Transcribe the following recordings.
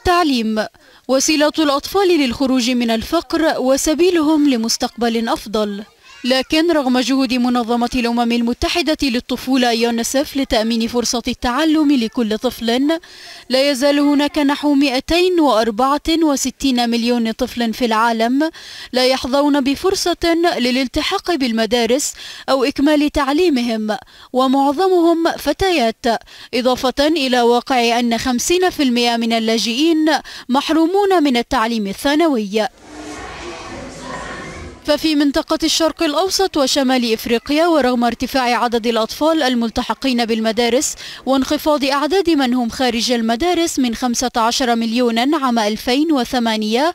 التعليم وسيلة الأطفال للخروج من الفقر وسبيلهم لمستقبل أفضل لكن رغم جهود منظمة الأمم المتحدة للطفولة يونسف لتأمين فرصة التعلم لكل طفل لا يزال هناك نحو 264 مليون طفل في العالم لا يحظون بفرصة للالتحاق بالمدارس أو إكمال تعليمهم ومعظمهم فتيات إضافة إلى واقع أن 50% من اللاجئين محرومون من التعليم الثانوي ففي منطقة الشرق الأوسط وشمال إفريقيا ورغم ارتفاع عدد الأطفال الملتحقين بالمدارس وانخفاض أعداد من هم خارج المدارس من 15 مليونا عام 2008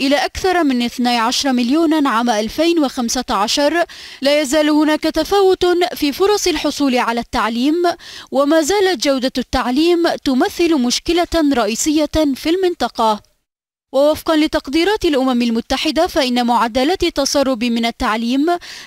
إلى أكثر من 12 مليونا عام 2015 لا يزال هناك تفاوت في فرص الحصول على التعليم وما زالت جودة التعليم تمثل مشكلة رئيسية في المنطقة ووفقا لتقديرات الأمم المتحدة فإن معدلات التسرب من التعليم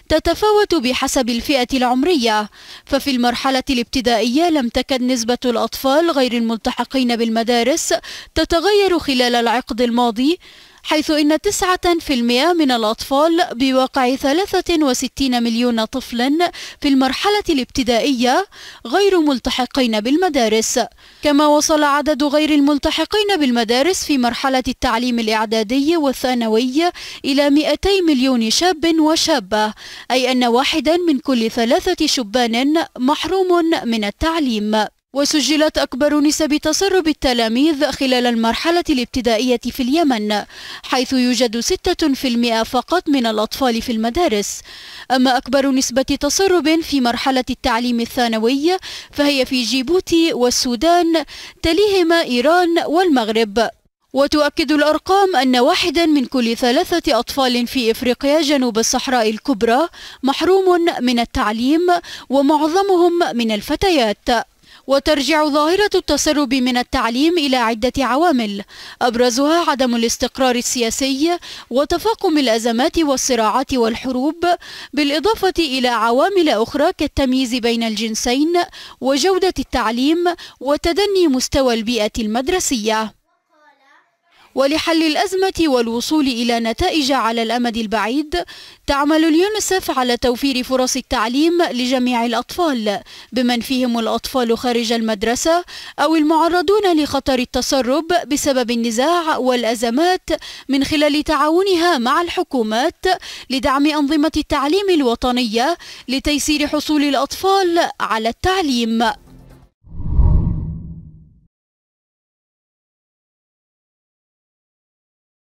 تتفاوت بحسب الفئة العمرية ففي المرحلة الابتدائية لم تكد نسبة الأطفال غير الملتحقين بالمدارس تتغير خلال العقد الماضي حيث إن 9% من الأطفال بواقع 63 مليون طفل في المرحلة الابتدائية غير ملتحقين بالمدارس كما وصل عدد غير الملتحقين بالمدارس في مرحلة التعليم الإعدادي والثانوي إلى 200 مليون شاب وشابة أي أن واحدا من كل ثلاثة شبان محروم من التعليم وسجلت أكبر نسب تسرب التلاميذ خلال المرحلة الابتدائية في اليمن حيث يوجد 6% فقط من الأطفال في المدارس أما أكبر نسبة تسرب في مرحلة التعليم الثانوي فهي في جيبوتي والسودان تليهما إيران والمغرب وتؤكد الأرقام أن واحدا من كل ثلاثة أطفال في إفريقيا جنوب الصحراء الكبرى محروم من التعليم ومعظمهم من الفتيات وترجع ظاهرة التسرب من التعليم إلى عدة عوامل أبرزها عدم الاستقرار السياسي وتفاقم الأزمات والصراعات والحروب بالإضافة إلى عوامل أخرى كالتمييز بين الجنسين وجودة التعليم وتدني مستوى البيئة المدرسية ولحل الأزمة والوصول إلى نتائج على الأمد البعيد تعمل اليونسف على توفير فرص التعليم لجميع الأطفال بمن فيهم الأطفال خارج المدرسة أو المعرضون لخطر التسرب بسبب النزاع والأزمات من خلال تعاونها مع الحكومات لدعم أنظمة التعليم الوطنية لتيسير حصول الأطفال على التعليم